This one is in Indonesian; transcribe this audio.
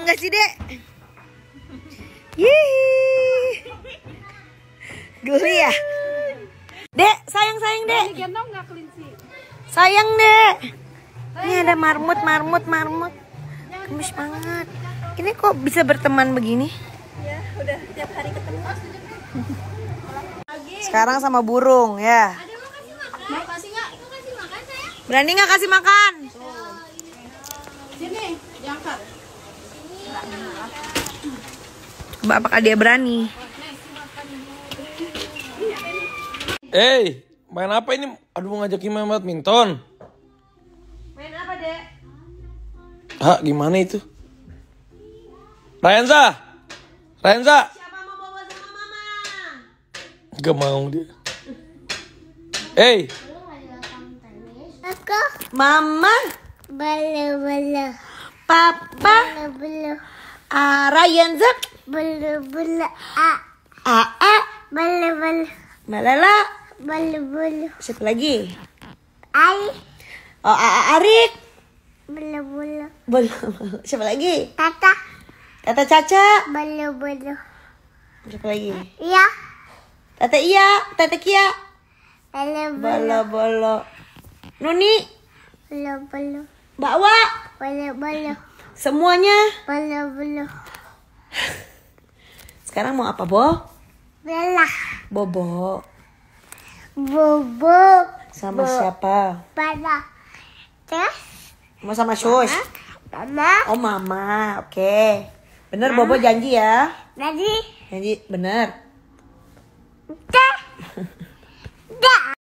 serem gak sih, Dek? yee, Geli ya? Dek, sayang-sayang, Dek. Sayang, Dek. Ini ada marmut, marmut, marmut. Gemes banget. Ini kok bisa berteman begini? Ya, udah tiap hari ketemu. Sekarang sama burung, ya. Berani nggak kasih makan? Iya, Sini, diangkat. Coba apakah dia berani? Hey, main apa ini? Aduh ngajakin main badminton. Main apa, Dek? Ah, gimana itu? Renza. Renza. Siapa mau bawa sama Mama? Gak mau dia. Hey. Aku. Mama. Bala bala. Papa. Bulu, a ah, Ara yanzu. Bulu bulu a. A a. Bulu bulu. Malala. Bulu bulu. Siapa lagi? Ari. Oh, a a Arik. Bulu bulu. Bulu Siapa lagi? Tata. Tata Caca. Bulu bulu. Siapa lagi? Iya. Tata Iya, Tata Kia. Bulu bulu. Bulu bulu. Nuni. Bulu bulu. bawa. Boleh, boleh. Semuanya? Boleh, boleh. Sekarang mau apa, Bo? Bella. Bobo. Bobo. Sama Bo. siapa? Bella. Terus? Mau sama Shush? Mama. Oh, Mama. Oke. Okay. Bener, mama. Bobo janji ya? Janji. Janji, bener. Oke.